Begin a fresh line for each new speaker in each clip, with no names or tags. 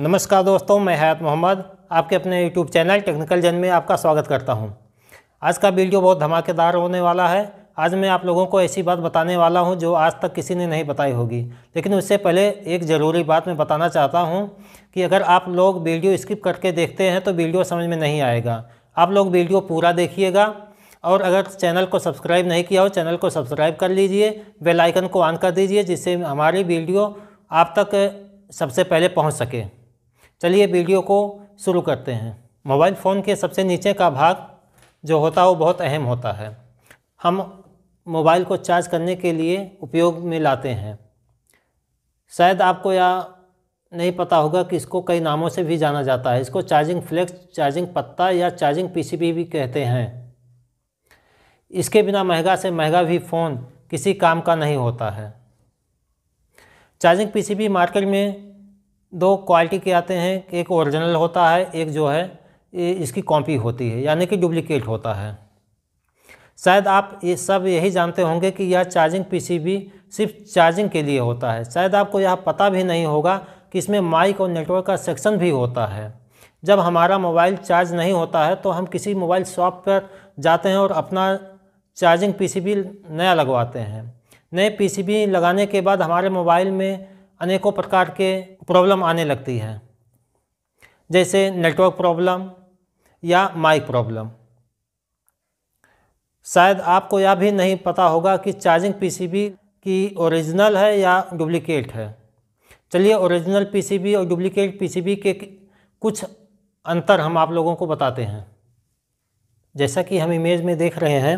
नमस्कार दोस्तों मैं हयात मोहम्मद आपके अपने यूट्यूब चैनल टेक्निकल जन में आपका स्वागत करता हूं। आज का वीडियो बहुत धमाकेदार होने वाला है आज मैं आप लोगों को ऐसी बात बताने वाला हूं जो आज तक किसी ने नहीं बताई होगी लेकिन उससे पहले एक ज़रूरी बात मैं बताना चाहता हूं कि अगर आप लोग वीडियो स्किप करके देखते हैं तो वीडियो समझ में नहीं आएगा आप लोग वीडियो पूरा देखिएगा और अगर चैनल को सब्सक्राइब नहीं किया हो चैनल को सब्सक्राइब कर लीजिए बेल आइकन को ऑन कर दीजिए जिससे हमारी वीडियो आप तक सबसे पहले पहुंच सके चलिए वीडियो को शुरू करते हैं मोबाइल फ़ोन के सबसे नीचे का भाग जो होता है वो बहुत अहम होता है हम मोबाइल को चार्ज करने के लिए उपयोग में लाते हैं शायद आपको या नहीं पता होगा कि इसको कई नामों से भी जाना जाता है इसको चार्जिंग फ्लेक्स चार्जिंग पत्ता या चार्जिंग पीसीबी भी कहते हैं इसके बिना महंगा से महंगा भी फ़ोन किसी काम का नहीं होता है चार्जिंग पीसीबी मार्केट में दो क्वालिटी के आते हैं एक ओरिजिनल होता है एक जो है इसकी कॉपी होती है यानी कि डुप्लिकेट होता है शायद आप ये सब यही जानते होंगे कि यह चार्जिंग पीसीबी सिर्फ चार्जिंग के लिए होता है शायद आपको यह पता भी नहीं होगा कि इसमें माइक और नेटवर्क का सेक्शन भी होता है जब हमारा मोबाइल चार्ज नहीं होता है तो हम किसी मोबाइल शॉप पर जाते हैं और अपना चार्जिंग पीसीबी नया लगवाते हैं नए पीसीबी लगाने के बाद हमारे मोबाइल में अनेकों प्रकार के प्रॉब्लम आने लगती है जैसे नेटवर्क प्रॉब्लम या माइक प्रॉब्लम शायद आपको यह भी नहीं पता होगा कि चार्जिंग पीसीबी की ओरिजिनल है या डुप्लीकेट है चलिए ओरिजिनल पीसीबी और डुप्लीकेट पीसीबी के कुछ अंतर हम आप लोगों को बताते हैं जैसा कि हम इमेज में देख रहे हैं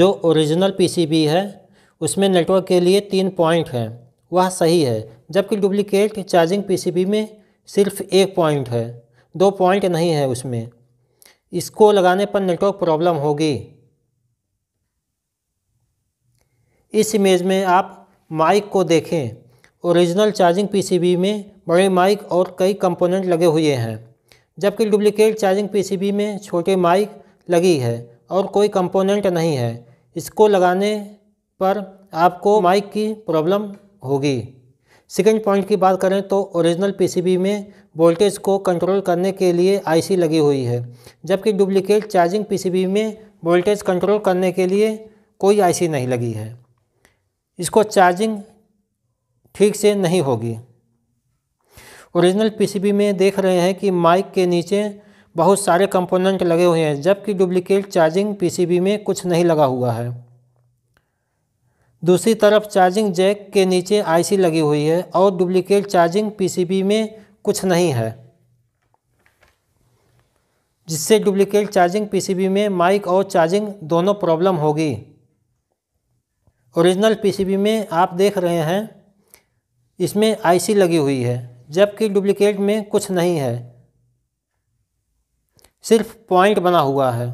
जो ओरिजिनल पीसीबी है उसमें नेटवर्क के लिए तीन पॉइंट हैं वह सही है जबकि डुप्लीकेट चार्जिंग पीसीबी में सिर्फ एक पॉइंट है दो पॉइंट नहीं है उसमें इसको लगाने पर नेटवर्क प्रॉब्लम होगी इस इमेज में आप माइक को देखें ओरिजिनल चार्जिंग पीसीबी में बड़े माइक और कई कंपोनेंट लगे हुए हैं जबकि डुप्लीकेट चार्जिंग पीसीबी में छोटे माइक लगी है और कोई कंपोनेंट नहीं है इसको लगाने पर आपको माइक की प्रॉब्लम होगी सेकेंड पॉइंट की बात करें तो ओरिजिनल पीसीबी में वोल्टेज को कंट्रोल करने के लिए आईसी लगी हुई है जबकि डुप्लीकेट चार्जिंग पीसीबी में वोल्टेज कंट्रोल करने के लिए कोई आईसी नहीं लगी है इसको चार्जिंग ठीक से नहीं होगी ओरिजिनल पीसीबी में देख रहे हैं कि माइक के नीचे बहुत सारे कंपोनेंट लगे हुए हैं जबकि डुप्लीकेट चार्जिंग पीसीबी में कुछ नहीं लगा हुआ है दूसरी तरफ चार्जिंग जैक के नीचे आईसी लगी हुई है और डुप्लीकेट चार्जिंग पीसीबी में कुछ नहीं है जिससे डुप्लीकेट चार्जिंग पीसीबी में माइक और चार्जिंग दोनों प्रॉब्लम होगी ओरिजिनल पीसीबी में आप देख रहे हैं इसमें आईसी लगी हुई है जबकि डुप्लीकेट में कुछ नहीं है सिर्फ पॉइंट बना हुआ है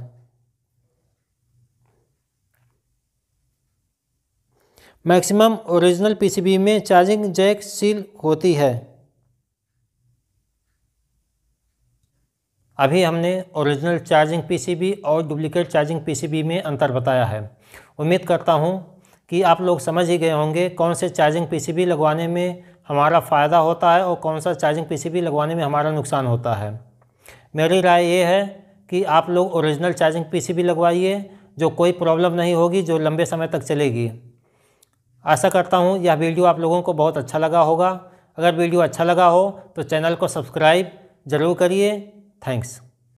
मैक्सिमम ओरिजिनल पीसीबी में चार्जिंग जैक सील होती है अभी हमने ओरिजिनल चार्जिंग पीसीबी और डुप्लीकेट चार्जिंग पीसीबी में अंतर बताया है उम्मीद करता हूँ कि आप लोग समझ ही गए होंगे कौन से चार्जिंग पीसीबी लगवाने में हमारा फ़ायदा होता है और कौन सा चार्जिंग पीसीबी लगवाने में हमारा नुकसान होता है मेरी राय ये है कि आप लोग ओरिजिनल चार्जिंग पीसीबी लगवाइए जो कोई प्रॉब्लम नहीं होगी जो लंबे समय तक चलेगी आशा करता हूँ यह वीडियो आप लोगों को बहुत अच्छा लगा होगा अगर वीडियो अच्छा लगा हो तो चैनल को सब्सक्राइब ज़रूर करिए थैंक्स